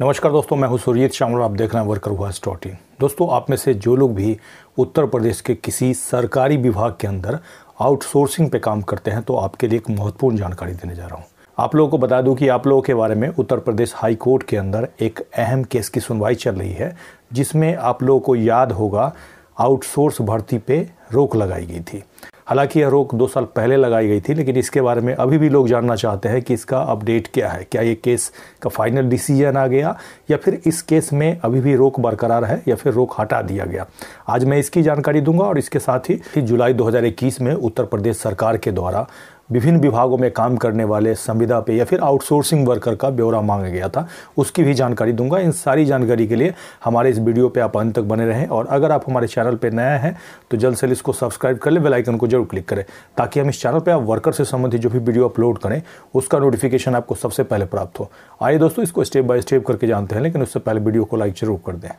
नमस्कार दोस्तों मैं हूं सुरजीत श्यामला आप देख रहे हैं वर्कर हुआ डॉट इन दोस्तों आप में से जो लोग भी उत्तर प्रदेश के किसी सरकारी विभाग के अंदर आउटसोर्सिंग पे काम करते हैं तो आपके लिए एक महत्वपूर्ण जानकारी देने जा रहा हूँ आप लोगों को बता दूं कि आप लोगों के बारे में उत्तर प्रदेश हाई कोर्ट के अंदर एक अहम केस की सुनवाई चल रही है जिसमें आप लोगों को याद होगा आउटसोर्स भर्ती पे रोक लगाई गई थी हालांकि यह रोक दो साल पहले लगाई गई थी लेकिन इसके बारे में अभी भी लोग जानना चाहते हैं कि इसका अपडेट क्या है क्या ये केस का फाइनल डिसीजन आ गया या फिर इस केस में अभी भी रोक बरकरार है या फिर रोक हटा दिया गया आज मैं इसकी जानकारी दूंगा और इसके साथ ही जुलाई दो में उत्तर प्रदेश सरकार के द्वारा विभिन्न विभागों में काम करने वाले संविदा पे या फिर आउटसोर्सिंग वर्कर का ब्यौरा मांगा गया था उसकी भी जानकारी दूंगा इन सारी जानकारी के लिए हमारे इस वीडियो पे आप अंत तक बने रहें और अगर आप हमारे चैनल पे नया हैं तो जल्द से जल्द इसको सब्सक्राइब कर लें बेलाइकन को जरूर क्लिक करें ताकि हम इस चैनल पर आप वर्कर से संबंधित जो भी वीडियो अपलोड करें उसका नोटिफिकेशन आपको सबसे पहले प्राप्त हो आइए दोस्तों इसको स्टेप बाय स्टेप करके जानते हैं लेकिन उससे पहले वीडियो को लाइक जरूर कर दें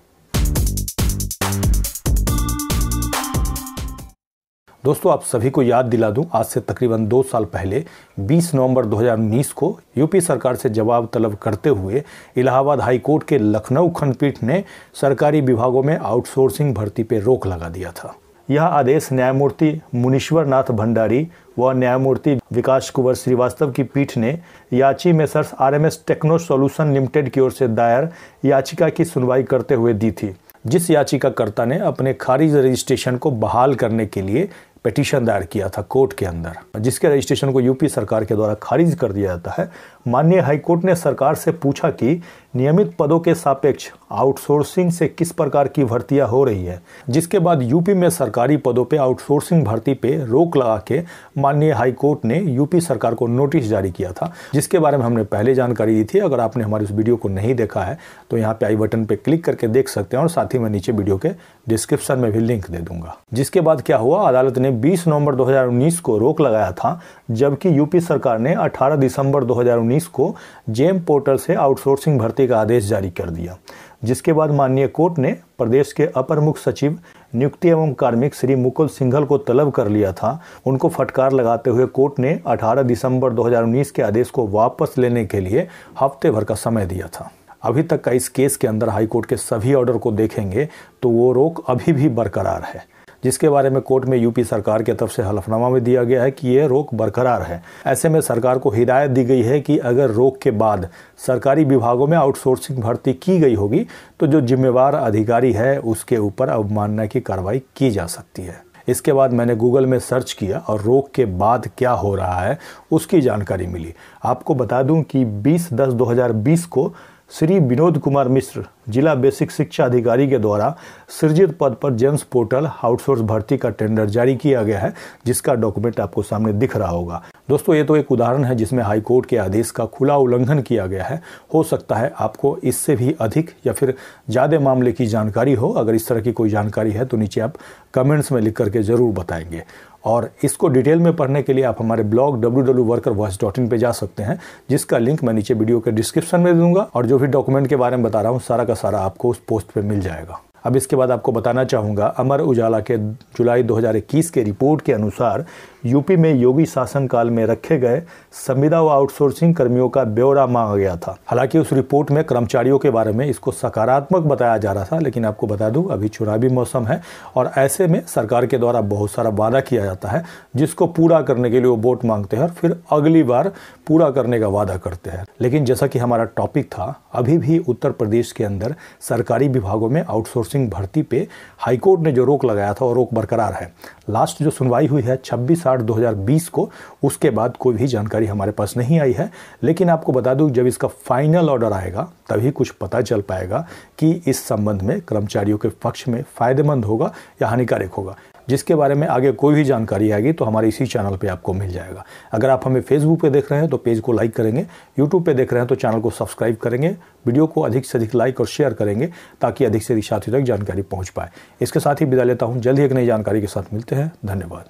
दोस्तों आप सभी को याद दिला दूं आज से तकरीबन दो साल पहले 20 नवंबर 2019 को यूपी सरकार से जवाब तलब करते हुए इलाहाबाद हाई कोर्ट के लखनऊ खंडपीठ ने सरकारी विभागों में आउटसोर्सिंग भर्ती पर रोक लगा दिया था यह आदेश न्यायमूर्ति मुनीश्वर नाथ भंडारी व न्यायमूर्ति विकास कुंवर श्रीवास्तव की पीठ ने याची में सर्स R M S techno solution limited की ओर से दायर याचिका की सुनवाई करते हुए दी थी जिस याचिकाकर्ता ने अपने खारिज रजिस्ट्रेशन को बहाल करने के लिए पिटीशन दायर किया था कोर्ट के अंदर जिसके रजिस्ट्रेशन को यूपी सरकार के द्वारा खारिज कर दिया जाता है माननीय हाईकोर्ट ने सरकार से पूछा कि नियमित पदों के सापेक्ष आउटसोर्सिंग से किस प्रकार की भर्तियां हो रही है जिसके बाद यूपी में सरकारी पदों पर आउटसोर्सिंग भर्ती पे रोक लगा के माननीय हाईकोर्ट ने यूपी सरकार को नोटिस जारी किया था जिसके बारे में हमने पहले जानकारी दी थी अगर आपने हमारी उस वीडियो को नहीं देखा है तो यहाँ पे आई बटन पे क्लिक करके देख सकते हैं और साथ ही मैं नीचे वीडियो के डिस्क्रिप्शन में भी लिंक दे दूंगा जिसके बाद क्या हुआ अदालत ने बीस नवम्बर दो को रोक लगाया था जबकि यूपी सरकार ने अठारह दिसंबर दो को जेम पोर्टल से आउटसोर्सिंग भर्ती नियुक्ति का आदेश जारी कर दिया जिसके बाद माननीय कोर्ट ने प्रदेश के अपर मुख्य सचिव नियुक्ति एवं कार्मिक श्री मुकुल सिंघल को तलब कर लिया था उनको फटकार लगाते हुए कोर्ट ने 18 दिसंबर 2019 के आदेश को वापस लेने के लिए हफ्ते भर का समय दिया था अभी तक का इस केस के अंदर हाईकोर्ट के सभी ऑर्डर को देखेंगे तो वो रोक अभी भी बरकरार है जिसके बारे में कोर्ट में यूपी सरकार की तरफ से हलफनामा में दिया गया है कि यह रोक बरकरार है ऐसे में सरकार को हिदायत दी गई है कि अगर रोक के बाद सरकारी विभागों में आउटसोर्सिंग भर्ती की गई होगी तो जो जिम्मेवार अधिकारी है उसके ऊपर अवमानना की कार्रवाई की जा सकती है इसके बाद मैंने गूगल में सर्च किया और रोक के बाद क्या हो रहा है उसकी जानकारी मिली आपको बता दूं कि 20 दस 2020 को श्री विनोद कुमार मिश्र जिला बेसिक शिक्षा अधिकारी के द्वारा सृजित पद पर जेम्स पोर्टल आउटसोर्स भर्ती का टेंडर जारी किया गया है जिसका डॉक्यूमेंट आपको सामने दिख रहा होगा दोस्तों ये तो एक उदाहरण है जिसमें हाईकोर्ट के आदेश का खुला उल्लंघन किया गया है हो सकता है आपको इससे भी अधिक या फिर ज़्यादा मामले की जानकारी हो अगर इस तरह की कोई जानकारी है तो नीचे आप कमेंट्स में लिख करके ज़रूर बताएंगे और इसको डिटेल में पढ़ने के लिए आप हमारे blog W W worker voice dot in पर जा सकते हैं जिसका लिंक मैं नीचे वीडियो के डिस्क्रिप्शन में दूंगा और जो भी डॉक्यूमेंट के बारे में बता रहा हूँ सारा का सारा आपको उस पोस्ट पर मिल जाएगा अब इसके बाद आपको बताना चाहूँगा अमर उजाला के जुलाई 2021 के रिपोर्ट के अनुसार यूपी में योगी शासनकाल में रखे गए संविदा व आउटसोर्सिंग कर्मियों का ब्यौरा मांगा गया था हालांकि उस रिपोर्ट में कर्मचारियों के बारे में इसको सकारात्मक बताया जा रहा था लेकिन आपको बता दूं अभी चुनावी मौसम है और ऐसे में सरकार के द्वारा बहुत सारा वादा किया जाता है जिसको पूरा करने के लिए वो वोट मांगते हैं और फिर अगली बार पूरा करने का वादा करते हैं लेकिन जैसा कि हमारा टॉपिक था अभी भी उत्तर प्रदेश के अंदर सरकारी विभागों में आउटसोर्स आउटसोर्सिंग भर्ती पे हाईकोर्ट ने जो रोक लगाया था और रोक बरकरार है लास्ट जो सुनवाई हुई है 26 आठ 2020 को उसके बाद कोई भी जानकारी हमारे पास नहीं आई है लेकिन आपको बता दूं जब इसका फाइनल ऑर्डर आएगा तभी कुछ पता चल पाएगा कि इस संबंध में कर्मचारियों के पक्ष में फ़ायदेमंद होगा या हानिकारक होगा जिसके बारे में आगे कोई भी जानकारी आएगी तो हमारे इसी चैनल पे आपको मिल जाएगा अगर आप हमें फेसबुक पे देख रहे हैं तो पेज को लाइक करेंगे यूट्यूब पे देख रहे हैं तो चैनल को सब्सक्राइब करेंगे वीडियो को अधिक से अधिक लाइक और शेयर करेंगे ताकि अधिक से अधिक साथियों तक जानकारी पहुंच पाए इसके साथ ही विदा लेता हूँ जल्द ही एक नई जानकारी के साथ मिलते हैं हैं धन्यवाद